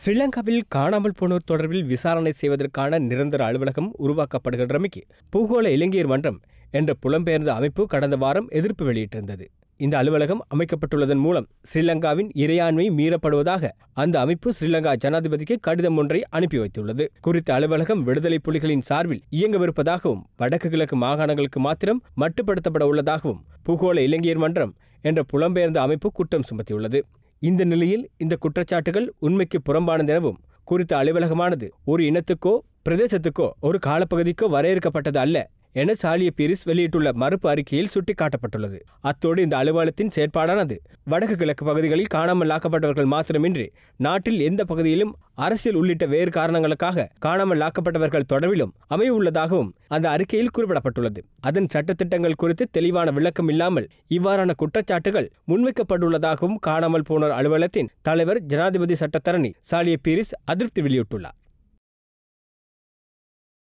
ஸ்ரீலங்காவில் காணாமல் போனோர் தொடர்பில் விசாரணை செய்வதற்கான நிரந்தர அலுவலகம் உருவாக்கப்படுகின்றமைக்கு பூகோள இலங்கையர் மன்றம் என்ற புலம்பெயர்ந்த அமைப்பு கடந்த வாரம் எதிர்ப்பு வெளியிட்டிருந்தது இந்த அலுவலகம் அமைக்கப்பட்டுள்ளதன் மூலம் ஸ்ரீலங்காவின் இறையாண்மை மீறப்படுவதாக அந்த அமைப்பு ஸ்ரீலங்கா ஜனாதிபதிக்கு கடிதம் ஒன்றை அனுப்பி வைத்துள்ளது குறித்த அலுவலகம் விடுதலை புலிகளின் சார்பில் இயங்கவிருப்பதாகவும் வடக்கு கிழக்கு மாகாணங்களுக்கு மாத்திரம் மட்டுப்படுத்தப்பட உள்ளதாகவும் பூகோள இலங்கையர் மன்றம் என்ற புலம்பெயர்ந்த அமைப்பு குற்றம் சுமத்தியுள்ளது இந்த நிலையில் இந்த குற்றச்சாட்டுகள் உண்மைக்கு புறம்பானது எனவும் குறித்த அலுவலகமானது ஒரு இனத்துக்கோ பிரதேசத்துக்கோ ஒரு காலப்பகுதிக்கோ வரையறுக்கப்பட்டது அல்ல என சாலிய பீரிஸ் வெளியிட்டுள்ள மறுப்பு அறிக்கையில் சுட்டிக்காட்டப்பட்டுள்ளது அத்தோடு இந்த அலுவலகத்தின் செயற்பாடானது வடக்கு கிழக்கு பகுதிகளில் காணாமல் ஆக்கப்பட்டவர்கள் மாத்திரமின்றி நாட்டில் எந்த பகுதியிலும் அரசியல் உள்ளிட்ட வேறு காரணங்களுக்காக காணாமல் ஆக்கப்பட்டவர்கள் தொடர்பிலும் அமையவுள்ளதாகவும் அந்த அறிக்கையில் குறிப்பிடப்பட்டுள்ளது அதன் சட்டத்திட்டங்கள் குறித்து தெளிவான விளக்கம் இல்லாமல் இவ்வாறான குற்றச்சாட்டுகள் முன்வைக்கப்பட்டுள்ளதாகவும் காணாமல் போனோர் அலுவலகத்தின் தலைவர் ஜனாதிபதி சட்டத்தரணி சாலிய பீரிஸ் அதிருப்தி வெளியிட்டுள்ளார்